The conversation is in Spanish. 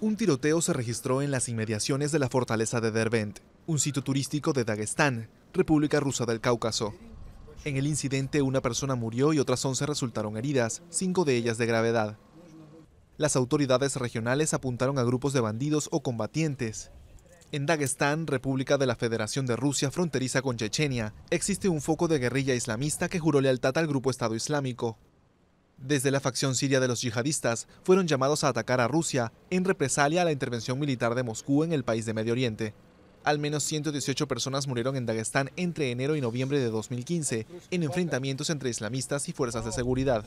un tiroteo se registró en las inmediaciones de la fortaleza de Derbent, un sitio turístico de Dagestán, República Rusa del Cáucaso. En el incidente una persona murió y otras 11 resultaron heridas, cinco de ellas de gravedad. Las autoridades regionales apuntaron a grupos de bandidos o combatientes. En Dagestán, República de la Federación de Rusia fronteriza con Chechenia, existe un foco de guerrilla islamista que juró lealtad al grupo Estado Islámico, desde la facción siria de los yihadistas fueron llamados a atacar a Rusia en represalia a la intervención militar de Moscú en el país de Medio Oriente. Al menos 118 personas murieron en Dagestán entre enero y noviembre de 2015 en enfrentamientos entre islamistas y fuerzas de seguridad.